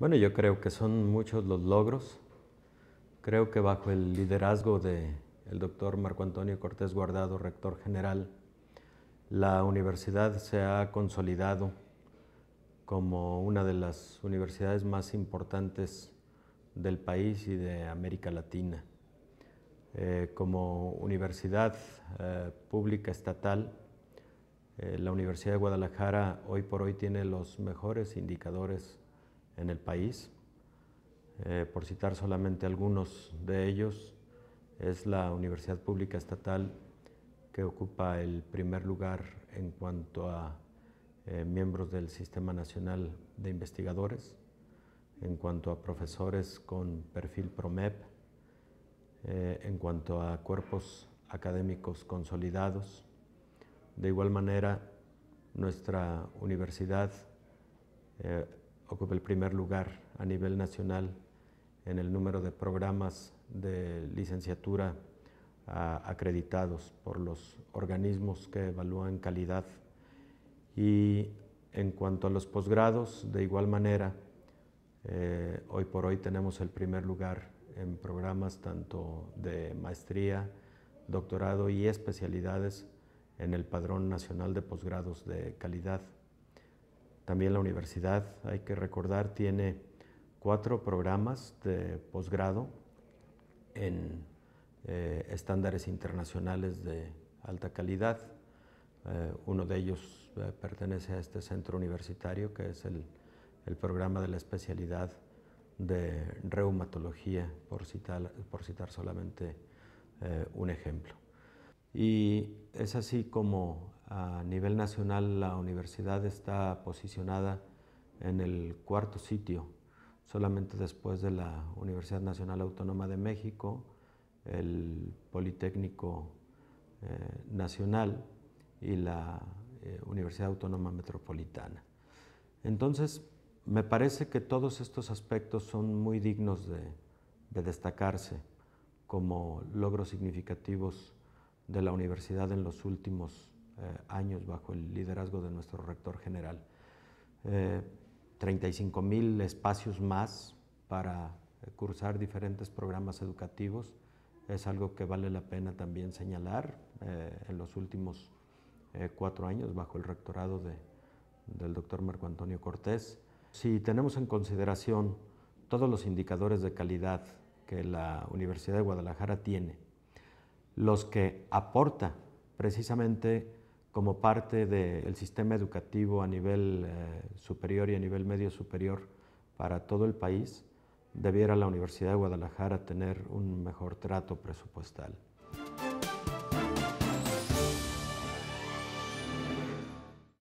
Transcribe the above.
Bueno, yo creo que son muchos los logros. Creo que bajo el liderazgo del doctor Marco Antonio Cortés Guardado, rector general, la universidad se ha consolidado como una de las universidades más importantes del país y de América Latina. Eh, como universidad eh, pública estatal, eh, la Universidad de Guadalajara hoy por hoy tiene los mejores indicadores en el país. Eh, por citar solamente algunos de ellos, es la Universidad Pública Estatal que ocupa el primer lugar en cuanto a eh, miembros del Sistema Nacional de Investigadores, en cuanto a profesores con perfil PROMEP, eh, en cuanto a cuerpos académicos consolidados. De igual manera, nuestra universidad ocupa el primer lugar a nivel nacional en el número de programas de licenciatura ah, acreditados por los organismos que evalúan calidad. Y en cuanto a los posgrados, de igual manera, eh, hoy por hoy tenemos el primer lugar en programas tanto de maestría, doctorado y especialidades en el Padrón Nacional de Posgrados de Calidad. También la universidad, hay que recordar, tiene cuatro programas de posgrado en eh, estándares internacionales de alta calidad. Eh, uno de ellos eh, pertenece a este centro universitario, que es el, programa de la especialidad de reumatología, por citar, por citar solamente un ejemplo. Y es así como a nivel nacional la universidad está posicionada en el cuarto sitio, solamente después de la Universidad Nacional Autónoma de México, el Politécnico eh, Nacional y la eh, Universidad Autónoma Metropolitana. Entonces, me parece que todos estos aspectos son muy dignos de, de destacarse como logros significativos de la universidad en los últimos años. Eh, años bajo el liderazgo de nuestro rector general. 35 eh, mil espacios más para eh, cursar diferentes programas educativos es algo que vale la pena también señalar en los últimos cuatro años bajo el rectorado de, del doctor Marco Antonio Cortés. Si tenemos en consideración todos los indicadores de calidad que la Universidad de Guadalajara tiene, los que aporta precisamente como parte del sistema educativo a nivel eh, superior y a nivel medio superior para todo el país, debiera la Universidad de Guadalajara tener un mejor trato presupuestal.